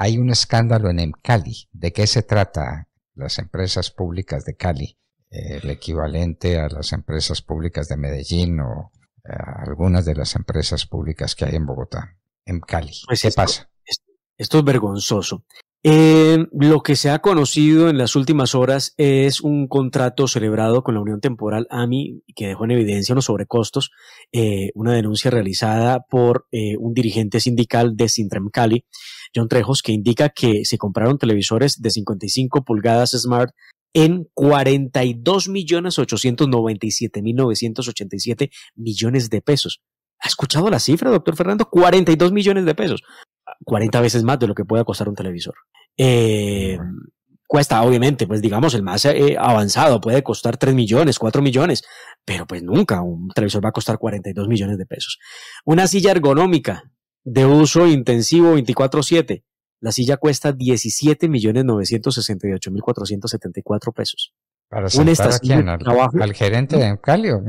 Hay un escándalo en Cali. ¿De qué se trata? Las empresas públicas de Cali, eh, el equivalente a las empresas públicas de Medellín o eh, algunas de las empresas públicas que hay en Bogotá, en Cali. Pues ¿Qué pasa? Esto es vergonzoso lo que se ha conocido en las últimas horas es un contrato celebrado con la Unión Temporal AMI que dejó en evidencia unos sobrecostos, eh, una denuncia realizada por eh, un dirigente sindical de Sintram Cali, John Trejos, que indica que se compraron televisores de 55 pulgadas Smart en 42.897.987 millones de pesos. ¿Ha escuchado la cifra, doctor Fernando? 42 millones de pesos. 40 veces más de lo que puede costar un televisor. Eh, cuesta, obviamente, pues digamos, el más eh, avanzado puede costar 3 millones, 4 millones, pero pues nunca un televisor va a costar 42 millones de pesos. Una silla ergonómica de uso intensivo 24/7, la silla cuesta 17 millones 968 mil 474 pesos. ¿Para sentar a quién? ¿Al, gerente de Encalio?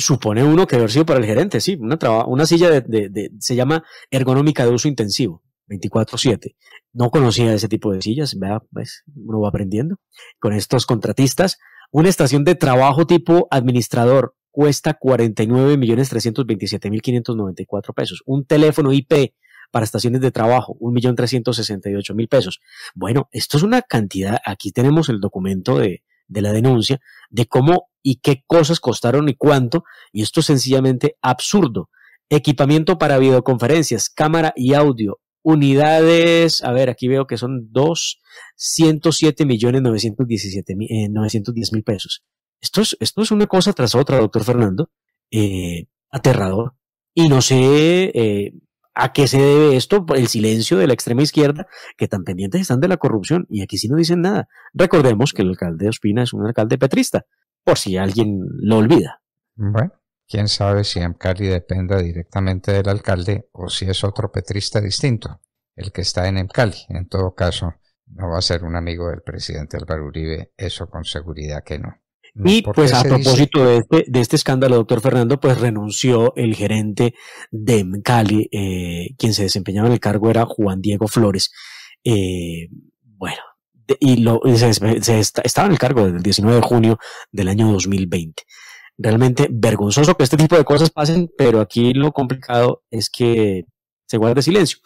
supone uno que haber sido para el gerente, sí, una, una silla de, se llama ergonómica de uso intensivo, 24/7. No conocía ese tipo de sillas, vea, pues, uno va aprendiendo con estos contratistas. Una estación de trabajo tipo administrador cuesta 49.327.594 pesos. Un teléfono IP para estaciones de trabajo, 1.368.000 pesos. Bueno, esto es una cantidad, aquí tenemos el documento de, de la denuncia, de cómo y qué cosas costaron y cuánto, y esto es sencillamente absurdo. Equipamiento para videoconferencias, cámara y audio, unidades, a ver, aquí veo que son 2, 107 millones 910 eh, mil pesos. Esto es, esto es una cosa tras otra, doctor Fernando, eh, aterrador. Y no sé eh, a qué se debe esto, el silencio de la extrema izquierda, que tan pendientes están de la corrupción, y aquí sí no dicen nada. Recordemos que el alcalde de Ospina es un alcalde petrista, por si alguien lo olvida. Bueno, quién sabe si Cali dependa directamente del alcalde o si es otro petrista distinto, el que está en Emcali. En todo caso, no va a ser un amigo del presidente Álvaro Uribe, eso con seguridad que no. Y pues a propósito este, de este, escándalo, doctor Fernando, pues renunció el gerente de Mcali, eh, quien se desempeñaba en el cargo era Juan Diego Flores. Eh, bueno, y lo, se, estaba en el cargo desde el 19 de junio del año 2020. Realmente vergonzoso que este tipo de cosas pasen, pero aquí lo complicado es que se guarde silencio.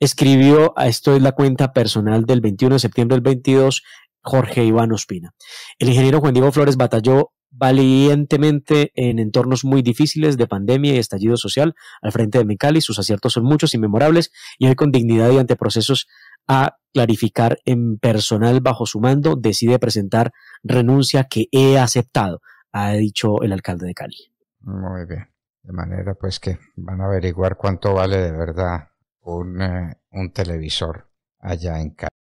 Escribió, esto es la cuenta personal del 21 de septiembre del 22, Jorge Iván Ospina. El ingeniero Juan Diego Flores batalló valientemente en entornos muy difíciles de pandemia y estallido social al frente de Mecali. Sus aciertos son muchos y memorables y hoy con dignidad y ante procesos a clarificar en personal bajo su mando, decide presentar renuncia que he aceptado, ha dicho el alcalde de Cali. Muy bien. De manera pues que van a averiguar cuánto vale de verdad un, eh, un televisor allá en Cali.